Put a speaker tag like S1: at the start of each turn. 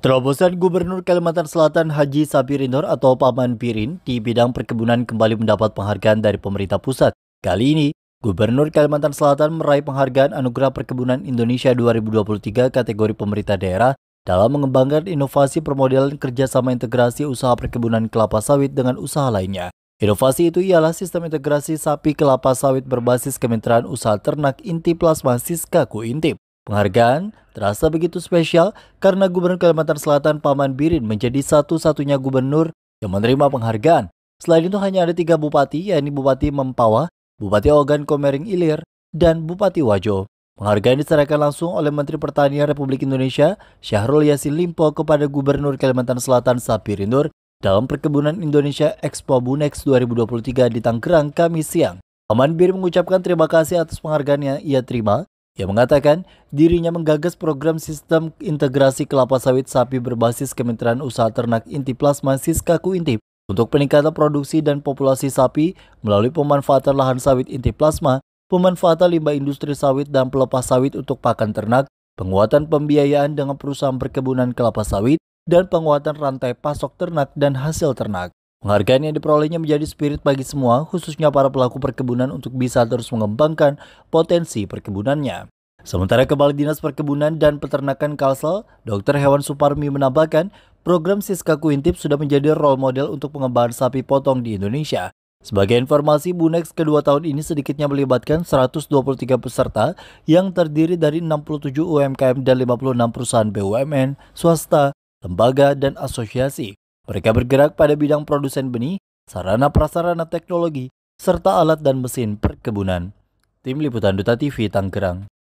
S1: Terobosan Gubernur Kalimantan Selatan Haji Sabirinor atau Paman Pirin di bidang perkebunan kembali mendapat penghargaan dari pemerintah pusat. Kali ini, Gubernur Kalimantan Selatan meraih penghargaan Anugerah Perkebunan Indonesia 2023 kategori pemerintah daerah dalam mengembangkan inovasi permodelan kerjasama integrasi usaha perkebunan kelapa sawit dengan usaha lainnya. Inovasi itu ialah sistem integrasi sapi kelapa sawit berbasis Kementerian Usaha Ternak Inti Plasma Siska Kuintip. Penghargaan terasa begitu spesial karena Gubernur Kalimantan Selatan Paman Birin menjadi satu-satunya gubernur yang menerima penghargaan. Selain itu hanya ada tiga bupati, yaitu Bupati Mempawah, Bupati Ogan Komering Ilir, dan Bupati Wajo. Penghargaan diserahkan langsung oleh Menteri Pertanian Republik Indonesia Syahrul Yassin Limpo kepada Gubernur Kalimantan Selatan Sapir Nur dalam Perkebunan Indonesia Expo Bunex 2023 di Tangerang Kamis siang. Paman Bir mengucapkan terima kasih atas penghargaan yang ia terima ia mengatakan dirinya menggagas program sistem integrasi kelapa sawit sapi berbasis Kementerian Usaha Ternak Inti Plasma Siskaku Intip untuk peningkatan produksi dan populasi sapi melalui pemanfaatan lahan sawit inti plasma, pemanfaatan limbah industri sawit dan pelepas sawit untuk pakan ternak, penguatan pembiayaan dengan perusahaan perkebunan kelapa sawit, dan penguatan rantai pasok ternak dan hasil ternak. Penghargaan yang diperolehnya menjadi spirit bagi semua, khususnya para pelaku perkebunan untuk bisa terus mengembangkan potensi perkebunannya. Sementara Kepala Dinas Perkebunan dan Peternakan Kalsel, Dr. Hewan Suparmi menambahkan, program Siska Kuintip sudah menjadi role model untuk pengembangan sapi potong di Indonesia. Sebagai informasi, Bunex kedua tahun ini sedikitnya melibatkan 123 peserta yang terdiri dari 67 UMKM dan 56 perusahaan BUMN, swasta, lembaga, dan asosiasi. Mereka bergerak pada bidang produsen benih, sarana-prasarana teknologi, serta alat dan mesin perkebunan. Tim Liputan Duta TV Tanggerang